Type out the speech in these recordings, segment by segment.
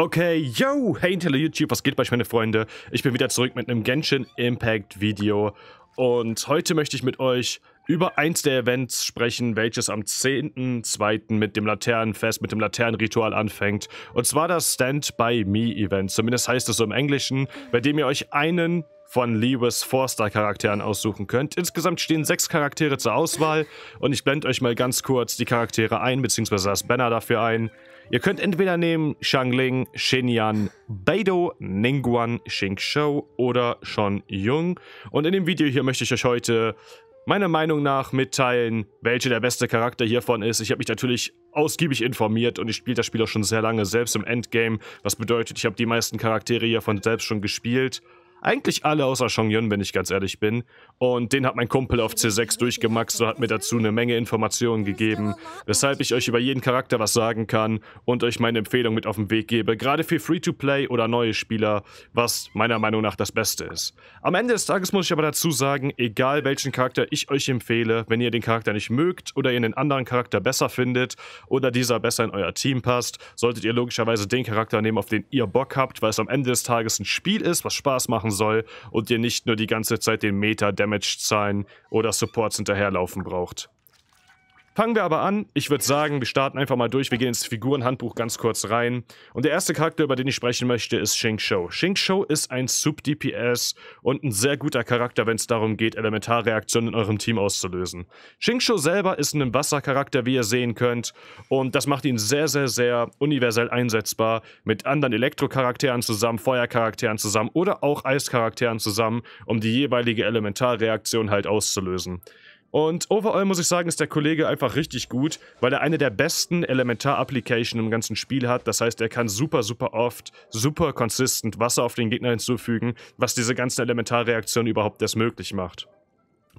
Okay, yo, hey hello YouTube, was geht bei euch meine Freunde? Ich bin wieder zurück mit einem Genshin Impact Video und heute möchte ich mit euch über eins der Events sprechen, welches am 10.2. mit dem Laternenfest, mit dem Laternenritual anfängt. Und zwar das Stand By Me Event, zumindest heißt es so im Englischen, bei dem ihr euch einen von Lewis Forster Charakteren aussuchen könnt. Insgesamt stehen sechs Charaktere zur Auswahl und ich blende euch mal ganz kurz die Charaktere ein, beziehungsweise das Banner dafür ein. Ihr könnt entweder nehmen Shangling, Shenyan, Beidou, Ningguan, Xingqiu oder Sean Yung. Und in dem Video hier möchte ich euch heute meiner Meinung nach mitteilen, welche der beste Charakter hiervon ist. Ich habe mich natürlich ausgiebig informiert und ich spiele das Spiel auch schon sehr lange, selbst im Endgame. Was bedeutet, ich habe die meisten Charaktere hiervon selbst schon gespielt. Eigentlich alle außer Yun, wenn ich ganz ehrlich bin. Und den hat mein Kumpel auf C6 durchgemaxt und hat mir dazu eine Menge Informationen gegeben, weshalb ich euch über jeden Charakter was sagen kann und euch meine Empfehlung mit auf den Weg gebe, gerade für Free-to-Play oder neue Spieler, was meiner Meinung nach das Beste ist. Am Ende des Tages muss ich aber dazu sagen, egal welchen Charakter ich euch empfehle, wenn ihr den Charakter nicht mögt oder ihr einen anderen Charakter besser findet oder dieser besser in euer Team passt, solltet ihr logischerweise den Charakter nehmen, auf den ihr Bock habt, weil es am Ende des Tages ein Spiel ist, was Spaß machen machen soll und ihr nicht nur die ganze Zeit den Meta-Damage zahlen oder Supports hinterherlaufen braucht. Fangen wir aber an. Ich würde sagen, wir starten einfach mal durch. Wir gehen ins Figurenhandbuch ganz kurz rein. Und der erste Charakter, über den ich sprechen möchte, ist Shing Shou. Shing Shou ist ein Sub-DPS und ein sehr guter Charakter, wenn es darum geht, Elementarreaktionen in eurem Team auszulösen. Shing Shou selber ist ein Wassercharakter, wie ihr sehen könnt. Und das macht ihn sehr, sehr, sehr universell einsetzbar. Mit anderen Elektrocharakteren zusammen, Feuercharakteren zusammen oder auch Eischarakteren zusammen, um die jeweilige Elementarreaktion halt auszulösen. Und overall muss ich sagen, ist der Kollege einfach richtig gut, weil er eine der besten Elementar-Applications im ganzen Spiel hat. Das heißt, er kann super, super oft, super konsistent Wasser auf den Gegner hinzufügen, was diese ganzen Elementarreaktionen überhaupt erst möglich macht.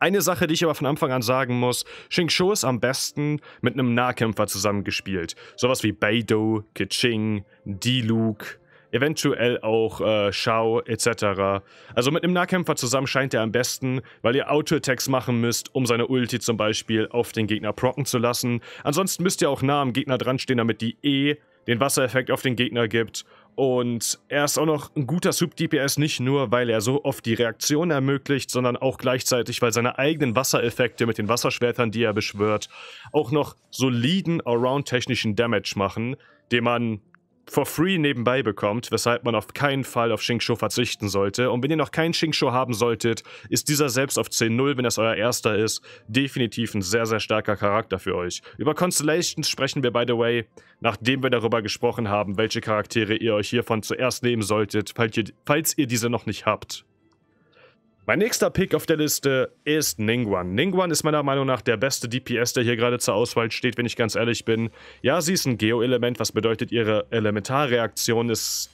Eine Sache, die ich aber von Anfang an sagen muss, Shing Shou ist am besten mit einem Nahkämpfer zusammengespielt. Sowas wie Beidou, Kiching, D-Luke, eventuell auch äh, Schau etc. Also mit einem Nahkämpfer zusammen scheint er am besten, weil ihr Auto-Attacks machen müsst, um seine Ulti zum Beispiel auf den Gegner procken zu lassen. Ansonsten müsst ihr auch nah am Gegner dran stehen, damit die E den Wassereffekt auf den Gegner gibt. Und er ist auch noch ein guter Sub-DPS, nicht nur, weil er so oft die Reaktion ermöglicht, sondern auch gleichzeitig, weil seine eigenen Wassereffekte mit den Wasserschwertern, die er beschwört, auch noch soliden Around-technischen Damage machen, den man for free nebenbei bekommt, weshalb man auf keinen Fall auf Shinksho verzichten sollte. Und wenn ihr noch keinen Shinksho haben solltet, ist dieser selbst auf 10-0, wenn das euer erster ist, definitiv ein sehr, sehr starker Charakter für euch. Über Constellations sprechen wir, by the way, nachdem wir darüber gesprochen haben, welche Charaktere ihr euch hiervon zuerst nehmen solltet, falls ihr, falls ihr diese noch nicht habt. Mein nächster Pick auf der Liste ist Ningguan. Ningguan ist meiner Meinung nach der beste DPS, der hier gerade zur Auswahl steht, wenn ich ganz ehrlich bin. Ja, sie ist ein Geo-Element, was bedeutet, ihre Elementarreaktion ist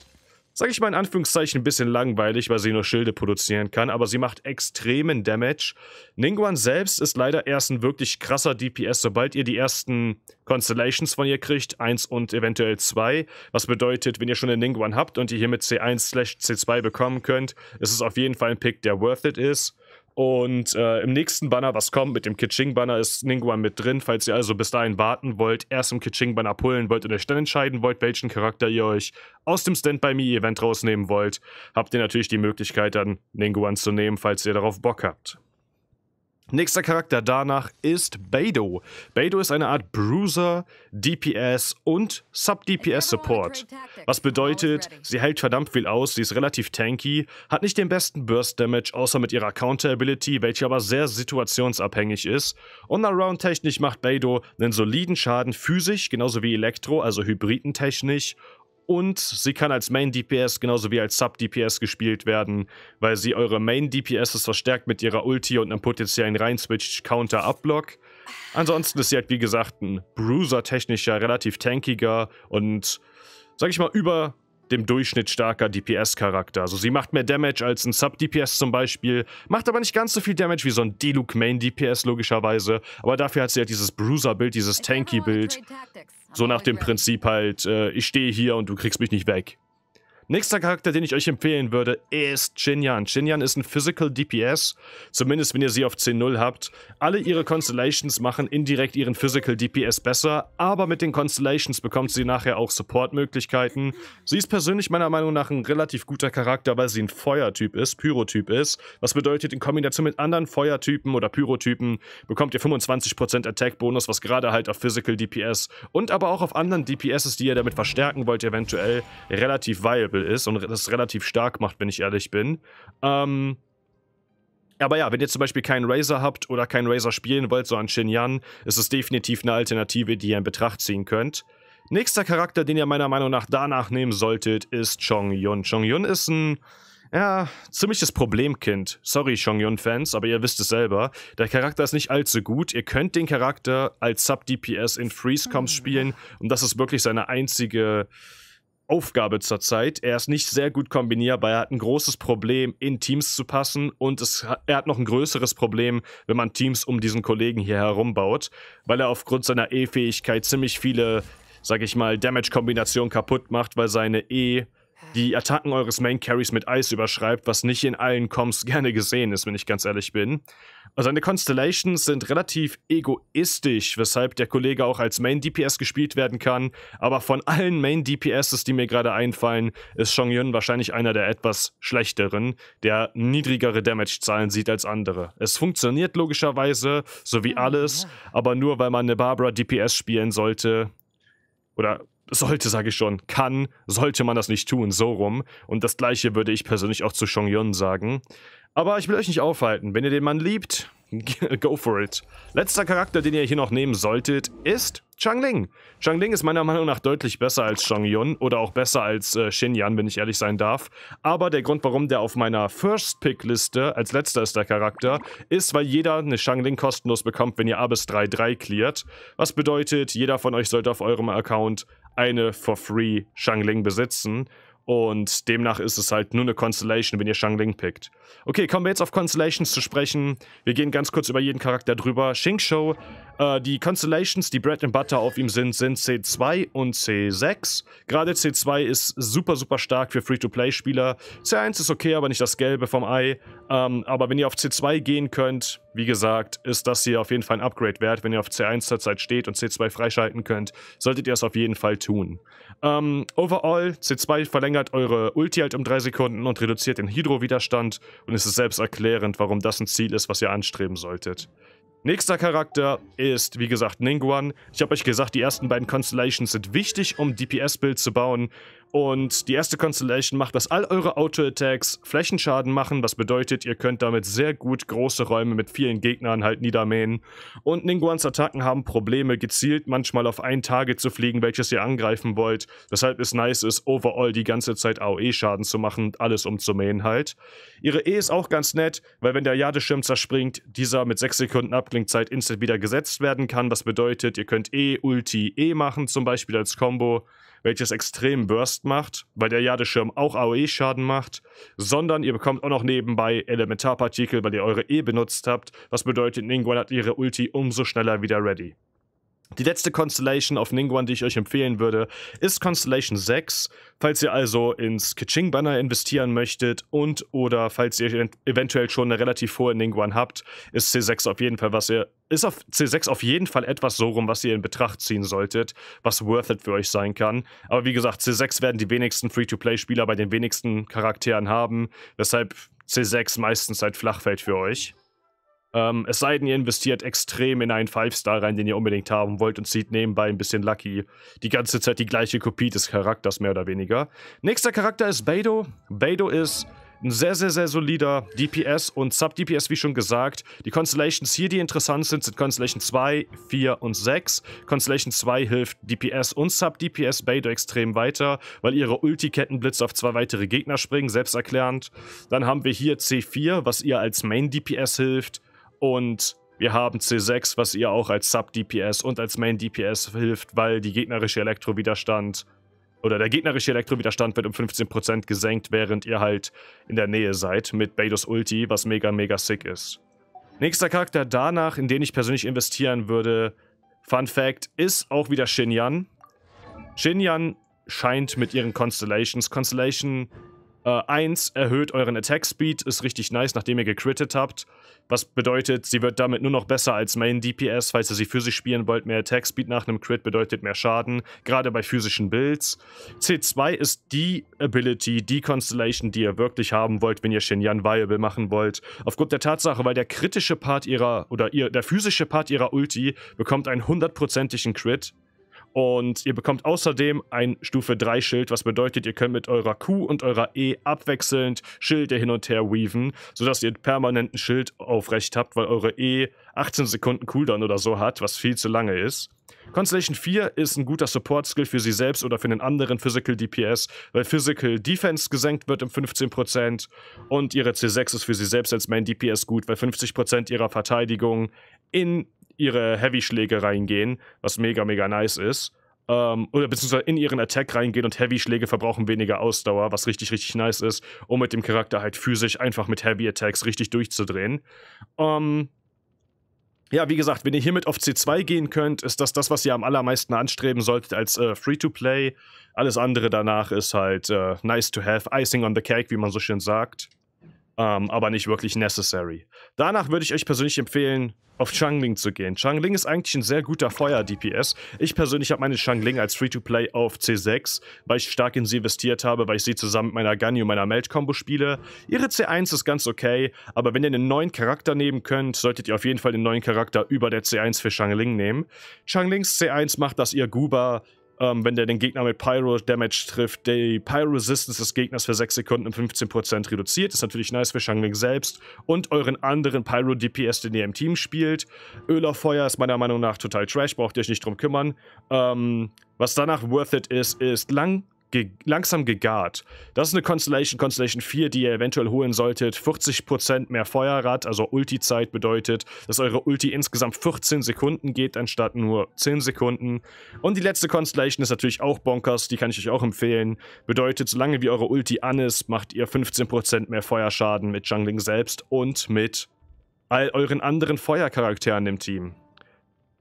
sag ich mal in Anführungszeichen, ein bisschen langweilig, weil sie nur Schilde produzieren kann, aber sie macht extremen Damage. Ningguan selbst ist leider erst ein wirklich krasser DPS, sobald ihr die ersten Constellations von ihr kriegt, 1 und eventuell 2, was bedeutet, wenn ihr schon einen Ningguan habt und ihr hier mit C1 slash C2 bekommen könnt, ist es auf jeden Fall ein Pick, der worth it ist. Und äh, im nächsten Banner, was kommt mit dem Kitsching-Banner, ist Ningguan mit drin. Falls ihr also bis dahin warten wollt, erst im Kitsching-Banner pullen wollt und euch dann entscheiden wollt, welchen Charakter ihr euch aus dem Stand-by-Me-Event rausnehmen wollt, habt ihr natürlich die Möglichkeit, dann Ningguan zu nehmen, falls ihr darauf Bock habt. Nächster Charakter danach ist Beidou. Beidou ist eine Art Bruiser, DPS und Sub-DPS-Support. Was bedeutet, sie hält verdammt viel aus, sie ist relativ tanky, hat nicht den besten Burst-Damage, außer mit ihrer Counter-Ability, welche aber sehr situationsabhängig ist. Und around-technisch macht Beidou einen soliden Schaden physisch, genauso wie Elektro, also hybridentechnisch und sie kann als Main DPS genauso wie als Sub DPS gespielt werden, weil sie eure Main DPS verstärkt mit ihrer Ulti und einem potenziellen Reinswitch Counter Abblock. Ansonsten ist sie halt wie gesagt ein Bruiser technischer, relativ tankiger und sag ich mal über dem Durchschnitt starker DPS-Charakter. Also sie macht mehr Damage als ein Sub-DPS zum Beispiel, macht aber nicht ganz so viel Damage wie so ein Diluc-Main-DPS logischerweise, aber dafür hat sie halt dieses Bruiser-Bild, dieses Tanky-Bild so nach dem Prinzip halt, äh, ich stehe hier und du kriegst mich nicht weg. Nächster Charakter, den ich euch empfehlen würde, ist Shinyan. Shinyan ist ein Physical DPS, zumindest wenn ihr sie auf 10.0 habt. Alle ihre Constellations machen indirekt ihren Physical DPS besser, aber mit den Constellations bekommt sie nachher auch Supportmöglichkeiten. Sie ist persönlich meiner Meinung nach ein relativ guter Charakter, weil sie ein Feuertyp ist, Pyrotyp ist, was bedeutet, in Kombination mit anderen Feuertypen oder Pyrotypen bekommt ihr 25% Attack-Bonus, was gerade halt auf Physical DPS und aber auch auf anderen DPSs, die ihr damit verstärken wollt, eventuell relativ viable Triple ist und das relativ stark macht, wenn ich ehrlich bin. Ähm, aber ja, wenn ihr zum Beispiel keinen Razer habt oder keinen Razer spielen wollt, so an Shinyan, ist es definitiv eine Alternative, die ihr in Betracht ziehen könnt. Nächster Charakter, den ihr meiner Meinung nach danach nehmen solltet, ist Chongyun. Chongyun ist ein, ja, ziemliches Problemkind. Sorry, Chongyun-Fans, aber ihr wisst es selber. Der Charakter ist nicht allzu gut. Ihr könnt den Charakter als Sub-DPS in Freeze-Comps ah. spielen und das ist wirklich seine einzige Aufgabe zurzeit. Er ist nicht sehr gut kombinierbar. Er hat ein großes Problem, in Teams zu passen. Und es, er hat noch ein größeres Problem, wenn man Teams um diesen Kollegen hier herum baut, weil er aufgrund seiner E-Fähigkeit ziemlich viele, sag ich mal, Damage-Kombinationen kaputt macht, weil seine E die Attacken eures Main Carries mit Eis überschreibt, was nicht in allen Comps gerne gesehen ist, wenn ich ganz ehrlich bin. seine Constellations sind relativ egoistisch, weshalb der Kollege auch als Main DPS gespielt werden kann. Aber von allen Main DPSs, die mir gerade einfallen, ist Shongyun wahrscheinlich einer der etwas schlechteren, der niedrigere Damage-Zahlen sieht als andere. Es funktioniert logischerweise, so wie ah, alles, aber nur weil man eine Barbara DPS spielen sollte, oder sollte, sage ich schon, kann, sollte man das nicht tun, so rum. Und das gleiche würde ich persönlich auch zu Yun sagen. Aber ich will euch nicht aufhalten. Wenn ihr den Mann liebt, go for it. Letzter Charakter, den ihr hier noch nehmen solltet, ist Chang Ling. Chang Ling ist meiner Meinung nach deutlich besser als Yun oder auch besser als äh, Shinyan, wenn ich ehrlich sein darf. Aber der Grund, warum der auf meiner First-Pick-Liste als letzter ist der Charakter, ist, weil jeder eine Chang Ling kostenlos bekommt, wenn ihr A bis 3-3 cleart. Was bedeutet, jeder von euch sollte auf eurem Account eine for free Shangling besitzen und demnach ist es halt nur eine Constellation, wenn ihr Shangling pickt. Okay, kommen wir jetzt auf Constellations zu sprechen. Wir gehen ganz kurz über jeden Charakter drüber. Shingshou, äh, die Constellations, die Bread and Butter auf ihm sind, sind C2 und C6. Gerade C2 ist super, super stark für Free-to-Play-Spieler. C1 ist okay, aber nicht das Gelbe vom Ei. Ähm, aber wenn ihr auf C2 gehen könnt, wie gesagt, ist das hier auf jeden Fall ein Upgrade wert. Wenn ihr auf C1 zurzeit steht und C2 freischalten könnt, solltet ihr es auf jeden Fall tun. Um, ähm, overall, C2 verlängert eure Ulti halt um 3 Sekunden und reduziert den Hydro-Widerstand und es ist selbsterklärend, warum das ein Ziel ist, was ihr anstreben solltet. Nächster Charakter ist, wie gesagt, Ningguan. Ich habe euch gesagt, die ersten beiden Constellations sind wichtig, um DPS-Build zu bauen. Und die erste Constellation macht, dass all eure Auto-Attacks Flächenschaden machen, was bedeutet, ihr könnt damit sehr gut große Räume mit vielen Gegnern halt niedermähen. Und Ningguans Attacken haben Probleme, gezielt manchmal auf ein Target zu fliegen, welches ihr angreifen wollt, weshalb es nice ist, overall die ganze Zeit AOE-Schaden zu machen und alles umzumähen halt. Ihre E ist auch ganz nett, weil wenn der Jadeschirm zerspringt, dieser mit 6 Sekunden abgleicht, Abklingzeit instant wieder gesetzt werden kann. Das bedeutet, ihr könnt E, Ulti, E machen, zum Beispiel als Combo, welches extrem Burst macht, weil der Jadeschirm auch AOE-Schaden macht, sondern ihr bekommt auch noch nebenbei Elementarpartikel, weil ihr eure E benutzt habt. Was bedeutet, Ninguan hat ihre Ulti umso schneller wieder ready. Die letzte Constellation auf Ningguan, die ich euch empfehlen würde, ist Constellation 6. Falls ihr also ins Kiching Banner investieren möchtet und oder falls ihr eventuell schon eine relativ hohe Ningguan habt, ist C6 auf jeden Fall was ihr ist auf C6 auf jeden Fall etwas so rum, was ihr in Betracht ziehen solltet, was worth it für euch sein kann. Aber wie gesagt, C6 werden die wenigsten Free-to-Play-Spieler bei den wenigsten Charakteren haben, weshalb C6 meistens ein Flachfeld für euch. Ähm, es sei denn, ihr investiert extrem in einen Five-Star rein, den ihr unbedingt haben wollt und zieht nebenbei ein bisschen Lucky die ganze Zeit die gleiche Kopie des Charakters, mehr oder weniger. Nächster Charakter ist Beidou. Beidou ist ein sehr, sehr, sehr solider DPS und Sub-DPS, wie schon gesagt. Die Constellations hier, die interessant sind, sind Constellation 2, 4 und 6. Constellation 2 hilft DPS und Sub-DPS Beidou extrem weiter, weil ihre Ulti-Kettenblitze auf zwei weitere Gegner springen, selbsterklärend. Dann haben wir hier C4, was ihr als Main-DPS hilft. Und wir haben C6, was ihr auch als Sub-DPS und als Main-DPS hilft, weil die gegnerische Elektrowiderstand oder der gegnerische Elektrowiderstand wird um 15% gesenkt, während ihr halt in der Nähe seid mit Bados Ulti, was mega, mega sick ist. Nächster Charakter danach, in den ich persönlich investieren würde, Fun Fact, ist auch wieder Shinyan. Shinyan scheint mit ihren Constellations. Constellation äh, 1 erhöht euren Attack Speed, ist richtig nice, nachdem ihr gecrittet habt. Was bedeutet, sie wird damit nur noch besser als Main DPS, falls ihr sie physisch spielen wollt. Mehr Attack Speed nach einem Crit bedeutet mehr Schaden, gerade bei physischen Builds. C2 ist die Ability, die Constellation, die ihr wirklich haben wollt, wenn ihr Shenyan viable machen wollt. Aufgrund der Tatsache, weil der kritische Part ihrer, oder ihr, der physische Part ihrer Ulti bekommt einen hundertprozentigen Crit, und ihr bekommt außerdem ein Stufe 3 Schild, was bedeutet, ihr könnt mit eurer Q und eurer E abwechselnd Schilde hin und her weaven, sodass ihr permanenten Schild aufrecht habt, weil eure E 18 Sekunden Cooldown oder so hat, was viel zu lange ist. Constellation 4 ist ein guter Support-Skill für sie selbst oder für einen anderen Physical DPS, weil Physical Defense gesenkt wird um 15% und ihre C6 ist für sie selbst als Main DPS gut, weil 50% ihrer Verteidigung in ihre Heavy-Schläge reingehen, was mega, mega nice ist. Ähm, oder beziehungsweise in ihren Attack reingehen und Heavy-Schläge verbrauchen weniger Ausdauer, was richtig, richtig nice ist, um mit dem Charakter halt physisch einfach mit Heavy-Attacks richtig durchzudrehen. Ähm, ja, wie gesagt, wenn ihr hiermit auf C2 gehen könnt, ist das das, was ihr am allermeisten anstreben solltet als äh, Free-to-Play. Alles andere danach ist halt äh, nice to have, icing on the cake, wie man so schön sagt. Um, ähm, aber nicht wirklich necessary. Danach würde ich euch persönlich empfehlen, auf Changling zu gehen. Changling ist eigentlich ein sehr guter Feuer-DPS. Ich persönlich habe meine Changling als Free-to-Play auf C6, weil ich stark in sie investiert habe, weil ich sie zusammen mit meiner Ganyu und meiner Meld-Kombo spiele. Ihre C1 ist ganz okay, aber wenn ihr einen neuen Charakter nehmen könnt, solltet ihr auf jeden Fall den neuen Charakter über der C1 für Changling nehmen. Changlings C1 macht, dass ihr Guba ähm, wenn der den Gegner mit Pyro Damage trifft, die Pyro Resistance des Gegners für 6 Sekunden um 15% reduziert. Ist natürlich nice für Shangling selbst und euren anderen Pyro DPS, den ihr im Team spielt. Öler Feuer ist meiner Meinung nach total trash, braucht ihr euch nicht drum kümmern. Ähm, was danach worth it ist, ist lang ge langsam gegart. Das ist eine Constellation, Constellation 4, die ihr eventuell holen solltet. 40% mehr Feuerrad, also Ulti-Zeit bedeutet, dass eure Ulti insgesamt 14 Sekunden geht, anstatt nur 10 Sekunden. Und die letzte Constellation ist natürlich auch bonkers, die kann ich euch auch empfehlen. Bedeutet, solange wie eure Ulti an ist, macht ihr 15% mehr Feuerschaden mit Jungling selbst und mit all euren anderen Feuercharakteren im Team.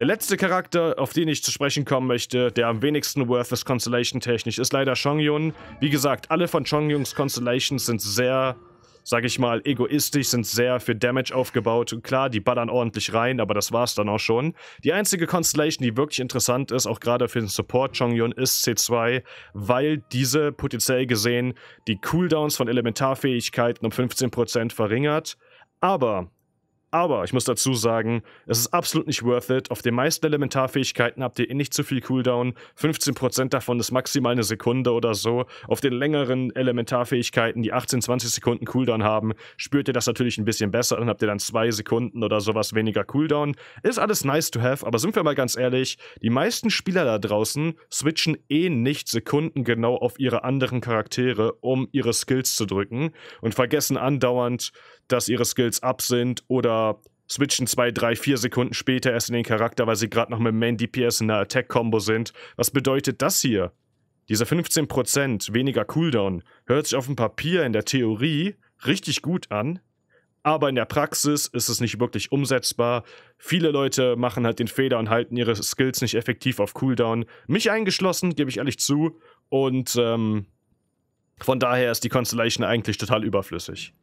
Der letzte Charakter, auf den ich zu sprechen kommen möchte, der am wenigsten worth ist Constellation technisch, ist leider Chongyun. Wie gesagt, alle von Chongyuns Constellations sind sehr, sag ich mal, egoistisch, sind sehr für Damage aufgebaut. Und klar, die ballern ordentlich rein, aber das war's dann auch schon. Die einzige Constellation, die wirklich interessant ist, auch gerade für den Support Chongyun, ist C2, weil diese potenziell gesehen die Cooldowns von Elementarfähigkeiten um 15% verringert. Aber aber ich muss dazu sagen, es ist absolut nicht worth it. Auf den meisten Elementarfähigkeiten habt ihr eh nicht zu viel Cooldown. 15% davon ist maximal eine Sekunde oder so. Auf den längeren Elementarfähigkeiten, die 18, 20 Sekunden Cooldown haben, spürt ihr das natürlich ein bisschen besser. Dann habt ihr dann 2 Sekunden oder sowas weniger Cooldown. Ist alles nice to have, aber sind wir mal ganz ehrlich, die meisten Spieler da draußen switchen eh nicht sekundengenau auf ihre anderen Charaktere, um ihre Skills zu drücken und vergessen andauernd, dass ihre Skills ab sind oder switchen zwei, drei, vier Sekunden später erst in den Charakter, weil sie gerade noch mit dem Main DPS in einer attack kombo sind. Was bedeutet das hier? Dieser 15% weniger Cooldown hört sich auf dem Papier in der Theorie richtig gut an, aber in der Praxis ist es nicht wirklich umsetzbar. Viele Leute machen halt den Fehler und halten ihre Skills nicht effektiv auf Cooldown. Mich eingeschlossen, gebe ich ehrlich zu. Und ähm, von daher ist die Constellation eigentlich total überflüssig.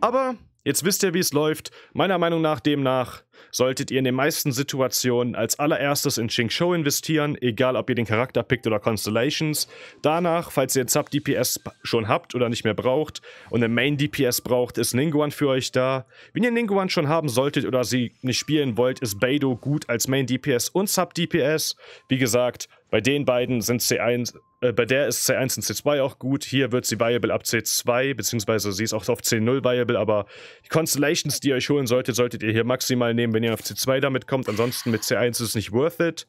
Aber Jetzt wisst ihr, wie es läuft. Meiner Meinung nach demnach solltet ihr in den meisten Situationen als allererstes in Ching Show investieren, egal ob ihr den Charakter pickt oder Constellations. Danach, falls ihr Sub DPS schon habt oder nicht mehr braucht und eine Main DPS braucht, ist Ninguan für euch da. Wenn ihr Ninguan schon haben solltet oder sie nicht spielen wollt, ist Beidou gut als Main DPS und Sub DPS. Wie gesagt, bei den beiden sind C1, äh, bei der ist C1 und C2 auch gut. Hier wird sie viable ab C2, beziehungsweise sie ist auch auf C0 viable, aber die Constellations, die ihr euch holen solltet, solltet ihr hier maximal nehmen, wenn ihr auf C2 damit kommt. Ansonsten mit C1 ist es nicht worth it.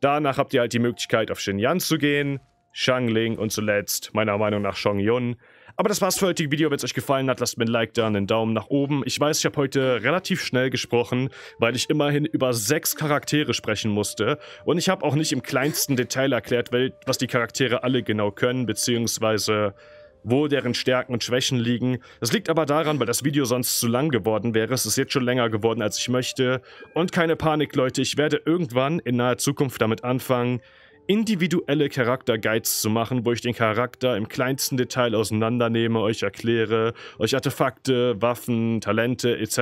Danach habt ihr halt die Möglichkeit, auf Shenyan zu gehen, Shangling und zuletzt, meiner Meinung nach, Shongyun. Aber das war's für heute Video. Wenn es euch gefallen hat, lasst mir ein Like da, und einen Daumen nach oben. Ich weiß, ich habe heute relativ schnell gesprochen, weil ich immerhin über sechs Charaktere sprechen musste. Und ich habe auch nicht im kleinsten Detail erklärt, was die Charaktere alle genau können, beziehungsweise wo deren Stärken und Schwächen liegen. Das liegt aber daran, weil das Video sonst zu lang geworden wäre. Es ist jetzt schon länger geworden, als ich möchte. Und keine Panik, Leute. Ich werde irgendwann in naher Zukunft damit anfangen, individuelle Charakterguides zu machen, wo ich den Charakter im kleinsten Detail auseinandernehme, euch erkläre, euch Artefakte, Waffen, Talente etc.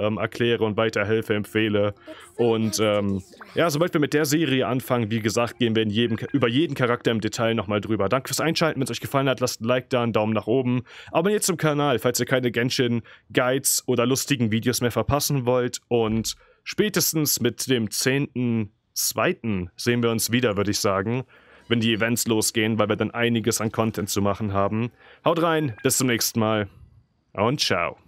Ähm, erkläre und weiterhelfe, empfehle. Und ähm, ja, sobald wir mit der Serie anfangen, wie gesagt, gehen wir in jedem, über jeden Charakter im Detail nochmal drüber. Danke fürs Einschalten. Wenn es euch gefallen hat, lasst ein Like da, einen Daumen nach oben. Abonniert zum Kanal, falls ihr keine Genshin-Guides oder lustigen Videos mehr verpassen wollt. Und spätestens mit dem 10 zweiten sehen wir uns wieder, würde ich sagen, wenn die Events losgehen, weil wir dann einiges an Content zu machen haben. Haut rein, bis zum nächsten Mal und ciao.